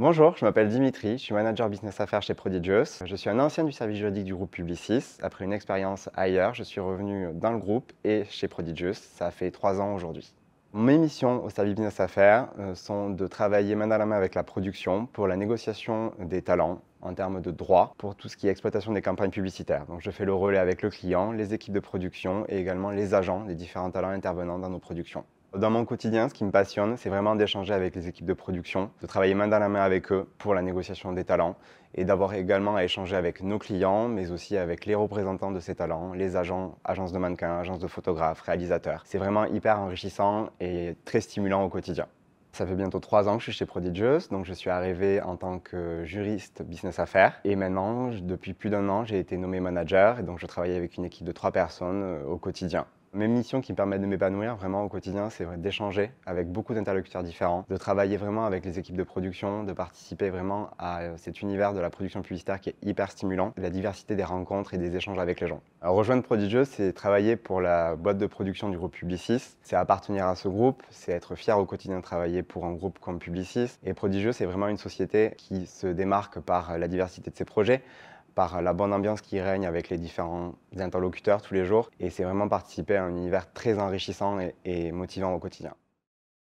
Bonjour, je m'appelle Dimitri, je suis manager business affaires chez Prodigious. Je suis un ancien du service juridique du groupe Publicis. Après une expérience ailleurs, je suis revenu dans le groupe et chez Prodigious. Ça fait trois ans aujourd'hui. Mes missions au service business affaires euh, sont de travailler main dans la main avec la production pour la négociation des talents en termes de droits pour tout ce qui est exploitation des campagnes publicitaires. Donc je fais le relais avec le client, les équipes de production et également les agents des différents talents intervenant dans nos productions. Dans mon quotidien, ce qui me passionne, c'est vraiment d'échanger avec les équipes de production, de travailler main dans la main avec eux pour la négociation des talents et d'avoir également à échanger avec nos clients, mais aussi avec les représentants de ces talents, les agents, agences de mannequins, agences de photographes, réalisateurs. C'est vraiment hyper enrichissant et très stimulant au quotidien. Ça fait bientôt trois ans que je suis chez Prodigious, donc je suis arrivé en tant que juriste business affaires. Et maintenant, depuis plus d'un an, j'ai été nommé manager, et donc je travaille avec une équipe de trois personnes euh, au quotidien. Mes missions qui me permettent de m'épanouir vraiment au quotidien, c'est d'échanger avec beaucoup d'interlocuteurs différents, de travailler vraiment avec les équipes de production, de participer vraiment à euh, cet univers de la production publicitaire qui est hyper stimulant, la diversité des rencontres et des échanges avec les gens. rejoindre Prodigieux, c'est travailler pour la boîte de production du groupe Publicis, c'est appartenir à ce groupe, c'est être fier au quotidien de travailler pour un groupe comme Publicis. Et Prodigieux, c'est vraiment une société qui se démarque par la diversité de ses projets, par la bonne ambiance qui règne avec les différents interlocuteurs tous les jours. Et c'est vraiment participer à un univers très enrichissant et, motivant au quotidien.